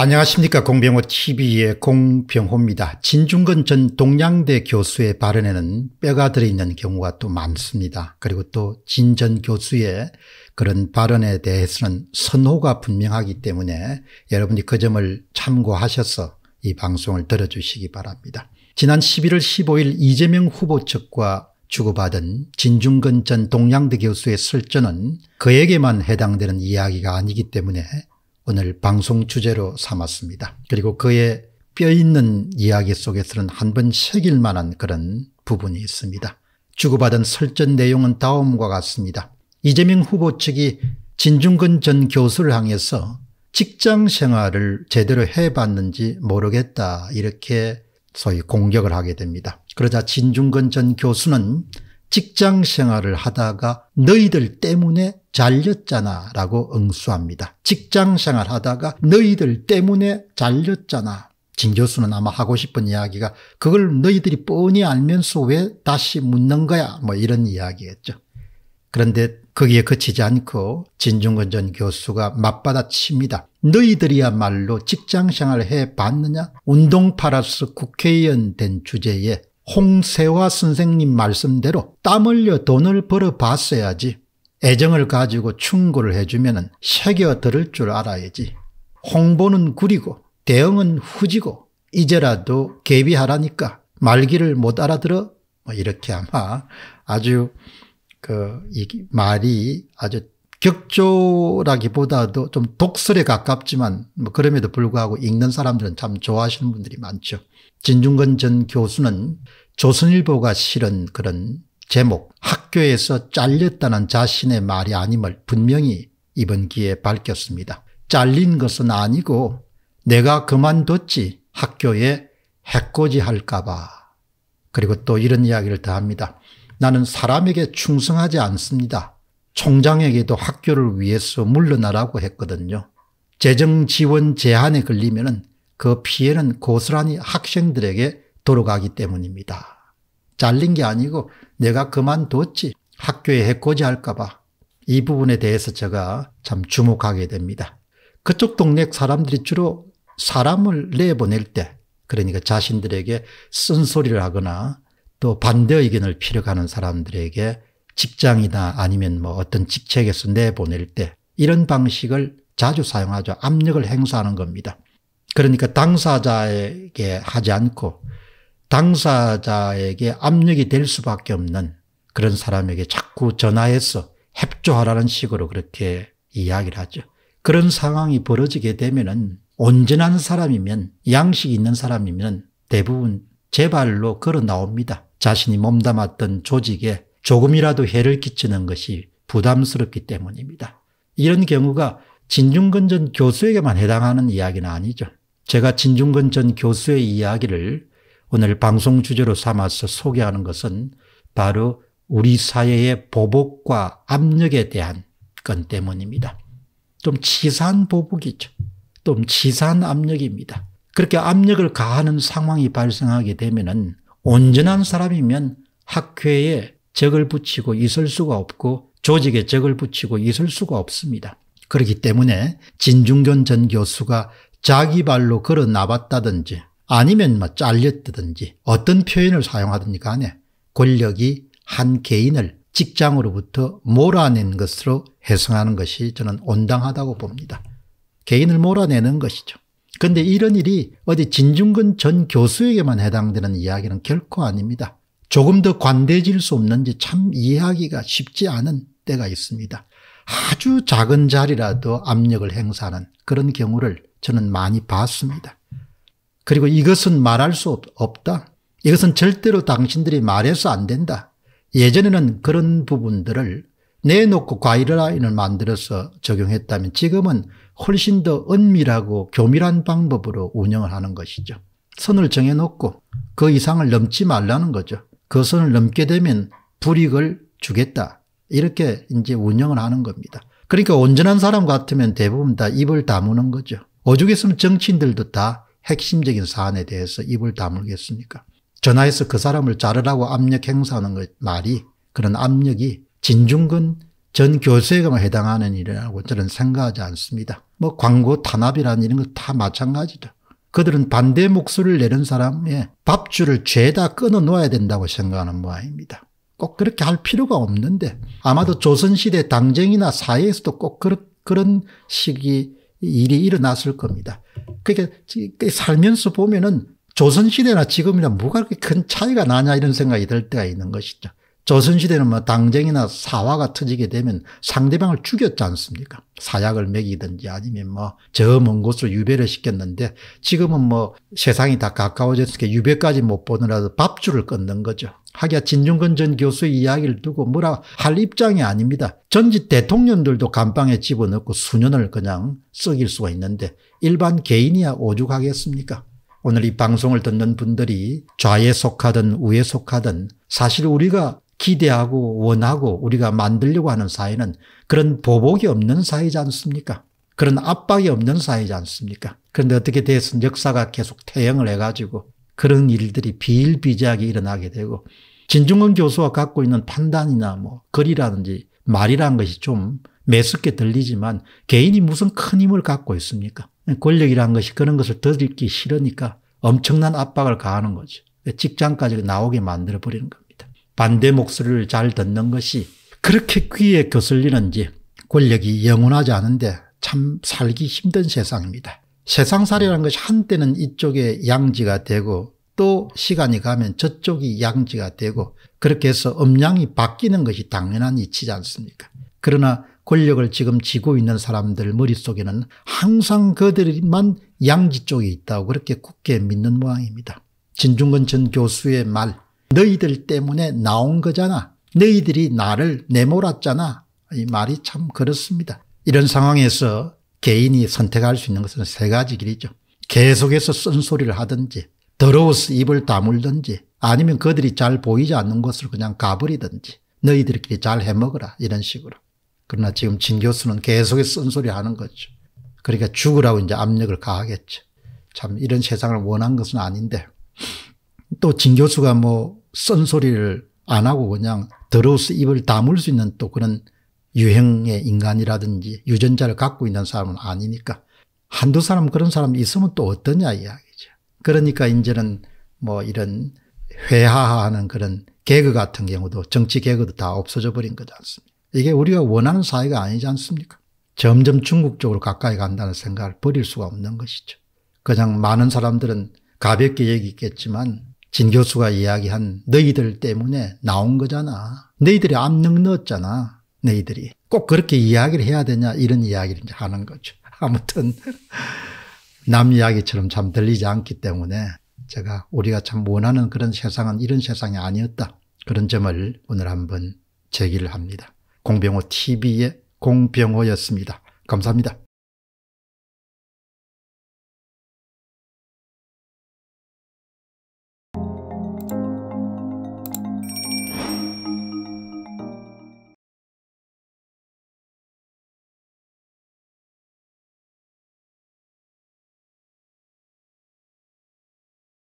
안녕하십니까 공병호 tv의 공병호입니다. 진중근 전 동양대 교수의 발언에는 뼈가 들어있는 경우가 또 많습니다. 그리고 또 진전 교수의 그런 발언에 대해서는 선호가 분명하기 때문에 여러분이 그 점을 참고하셔서 이 방송을 들어주시기 바랍니다. 지난 11월 15일 이재명 후보 측과 주고받은 진중근 전 동양대 교수의 설전은 그에게만 해당되는 이야기가 아니기 때문에 오늘 방송 주제로 삼았습니다. 그리고 그의 뼈 있는 이야기 속에서는 한 번 새길 만한 그런 부분이 있습니다. 주고받은 설전 내용은 다음과 같습니다. 이재명 후보 측이 진중근 전 교수를 향해서 직장 생활을 제대로 해봤는지 모르겠다 이렇게 소위 공격을 하게 됩니다. 그러자 진중근 전 교수는 직장 생활을 하다가 너희들 때문에 잘렸잖아 라고 응수합니다. 직장 생활 하다가 너희들 때문에 잘렸잖아. 진 교수는 아마 하고 싶은 이야기가 그걸 너희들이 뻔히 알면서 왜 다시 묻는 거야 뭐 이런 이야기겠죠 그런데 거기에 그치지 않고 진중근 전 교수가 맞받아칩니다. 너희들이야말로 직장생활 해봤느냐? 운동 파라서 국회의원 된 주제에 홍세화 선생님 말씀대로 땀 흘려 돈을 벌어 봤어야지. 애정을 가지고 충고를 해주면 새겨 들을 줄 알아야지. 홍보는 구리고 대응은 후지고 이제라도 개비하라니까 말기를 못 알아들어 뭐 이렇게 아마 아주 그이 말이 아주 격조라기보다도 좀 독설에 가깝지만 뭐 그럼에도 불구하고 읽는 사람들은 참 좋아하시는 분들이 많죠. 진중근 전 교수는 조선일보가 실은 그런 제목 학교에서 잘렸다는 자신의 말이 아님을 분명히 이번 기회에 밝혔습니다. 잘린 것은 아니고 내가 그만뒀지 학교에 해코지 할까 봐. 그리고 또 이런 이야기를 더합니다. 나는 사람에게 충성하지 않습니다. 총장에게도 학교를 위해서 물러나라고 했거든요. 재정 지원 제한에 걸리면 그 피해는 고스란히 학생들에게 돌아가기 때문입니다. 잘린 게 아니고 내가 그만뒀지 학교에 해코지 할까봐 이 부분에 대해서 제가 참 주목하게 됩니다. 그쪽 동네 사람들이 주로 사람을 내보낼 때 그러니까 자신들에게 쓴소리를 하거나 또 반대 의견을 피력하는 사람들에게 직장이나 아니면 뭐 어떤 직책에서 내보낼 때 이런 방식을 자주 사용하죠. 압력을 행사하는 겁니다. 그러니까 당사자에게 하지 않고 당사자에게 압력이 될 수밖에 없는 그런 사람에게 자꾸 전화해서 협조하라는 식으로 그렇게 이야기를 하죠. 그런 상황이 벌어지게 되면은 온전한 사람이면 양식이 있는 사람이면 대부분 제발로 걸어 나옵니다. 자신이 몸담았던 조직에 조금이라도 해를 끼치는 것이 부담스럽기 때문입니다. 이런 경우가 진중근 전 교수에게만 해당하는 이야기는 아니죠. 제가 진중근 전 교수의 이야기를 오늘 방송 주제로 삼아서 소개하는 것은 바로 우리 사회의 보복과 압력에 대한 건 때문입니다. 좀 치산 보복이죠. 좀 치산 압력입니다. 그렇게 압력을 가하는 상황이 발생하게 되면 온전한 사람이면 학회에 적을 붙이고 있을 수가 없고 조직에 적을 붙이고 있을 수가 없습니다. 그렇기 때문에 진중견 전 교수가 자기 발로 걸어 나봤다든지 아니면 뭐 잘렸다든지 어떤 표현을 사용하든지 간에 권력이 한 개인을 직장으로부터 몰아낸 것으로 해석하는 것이 저는 온당하다고 봅니다. 개인을 몰아내는 것이죠. 그런데 이런 일이 어디 진중근 전 교수에게만 해당되는 이야기는 결코 아닙니다. 조금 더 관대해질 수 없는지 참 이해하기가 쉽지 않은 때가 있습니다. 아주 작은 자리라도 압력을 행사하는 그런 경우를 저는 많이 봤습니다. 그리고 이것은 말할 수 없다. 이것은 절대로 당신들이 말해서 안 된다. 예전에는 그런 부분들을 내놓고 과일라인을 만들어서 적용했다면 지금은 훨씬 더 은밀하고 교밀한 방법으로 운영을 하는 것이죠. 선을 정해놓고 그 이상을 넘지 말라는 거죠. 그 선을 넘게 되면 불익을 주겠다. 이렇게 이제 운영을 하는 겁니다. 그러니까 온전한 사람 같으면 대부분 다 입을 다무는 거죠. 오죽했으면 정치인들도 다 핵심적인 사안에 대해서 입을 다물겠습니까? 전화해서 그 사람을 자르라고 압력 행사하는 것 말이 그런 압력이 진중근 전 교수에게만 해당하는 일이라고 저는 생각하지 않습니다. 뭐 광고 탄압이라는 이런 거 다 마찬가지죠. 그들은 반대 목소리를 내는 사람의 밥줄을 죄다 끊어 놓아야 된다고 생각하는 모양입니다. 꼭 그렇게 할 필요가 없는데 아마도 조선시대 당쟁이나 사회에서도 꼭 그렇, 그런 식이 일이 일어났을 겁니다. 그러니까 살면서 보면은 조선시대나 지금이나 뭐가 그렇게 큰 차이가 나냐 이런 생각이 들 때가 있는 것이죠. 조선시대는 뭐 당쟁이나 사화가 터지게 되면 상대방을 죽였지 않습니까? 사약을 먹이든지 아니면 뭐 저 먼 곳으로 유배를 시켰는데 지금은 뭐 세상이 다 가까워졌으니까 유배까지 못 보느라도 밥줄을 끊는 거죠. 하기야 진중근 전 교수의 이야기를 두고 뭐라 할 입장이 아닙니다. 전직 대통령들도 감방에 집어넣고 수년을 그냥 썩일 수가 있는데 일반 개인이야 오죽하겠습니까? 오늘 이 방송을 듣는 분들이 좌에 속하든 우에 속하든 사실 우리가 기대하고 원하고 우리가 만들려고 하는 사회는 그런 보복이 없는 사회지 않습니까? 그런 압박이 없는 사회지 않습니까? 그런데 어떻게 됐은 역사가 계속 태형을 해가지고 그런 일들이 비일비재하게 일어나게 되고 진중근 교수가 갖고 있는 판단이나 뭐 거리라든지 말이라는 것이 좀 매섭게 들리지만 개인이 무슨 큰 힘을 갖고 있습니까? 권력이라는 것이 그런 것을 더 듣기 싫으니까 엄청난 압박을 가하는 거죠. 직장까지 나오게 만들어버리는 겁니다. 반대 목소리를 잘 듣는 것이 그렇게 귀에 거슬리는지 권력이 영원하지 않은데 참 살기 힘든 세상입니다. 세상살이라는 것이 한때는 이쪽에 양지가 되고 또 시간이 가면 저쪽이 양지가 되고 그렇게 해서 음양이 바뀌는 것이 당연한 이치지 않습니까? 그러나 권력을 지금 지고 있는 사람들 머릿속에는 항상 그들만 양지 쪽에 있다고 그렇게 굳게 믿는 모양입니다. 진중근 전 교수의 말 너희들 때문에 나온 거잖아. 너희들이 나를 내몰았잖아. 이 말이 참 그렇습니다. 이런 상황에서 개인이 선택할 수 있는 것은 세 가지 길이죠. 계속해서 쓴소리를 하든지 더러워서 입을 다물든지 아니면 그들이 잘 보이지 않는 것을 그냥 가버리든지 너희들끼리 잘 해먹어라 이런 식으로. 그러나 지금 진 교수는 계속해서 쓴소리 하는 거죠. 그러니까 죽으라고 이제 압력을 가하겠죠. 참 이런 세상을 원한 것은 아닌데 또진 교수가 뭐 쓴소리를 안 하고 그냥 더러워서 입을 다물 수 있는 또 그런 유형의 인간이라든지 유전자를 갖고 있는 사람은 아니니까 한두 사람 그런 사람 있으면 또 어떠냐 이야기죠. 그러니까 이제는 뭐 이런 회하하는 그런 개그 같은 경우도 정치 개그도 다 없어져 버린 거지 않습니까? 이게 우리가 원하는 사회가 아니지 않습니까? 점점 중국 쪽으로 가까이 간다는 생각을 버릴 수가 없는 것이죠. 그냥 많은 사람들은 가볍게 얘기했겠지만 진 교수가 이야기한 너희들 때문에 나온 거잖아. 너희들이 안넣었잖아 너희들이. 꼭 그렇게 이야기를 해야 되냐 이런 이야기를 이제 하는 거죠. 아무튼 남 이야기처럼 참 들리지 않기 때문에 제가 우리가 참 원하는 그런 세상은 이런 세상이 아니었다. 그런 점을 오늘 한번 제기를 합니다. 공병호 TV의 공병호였습니다. 감사합니다.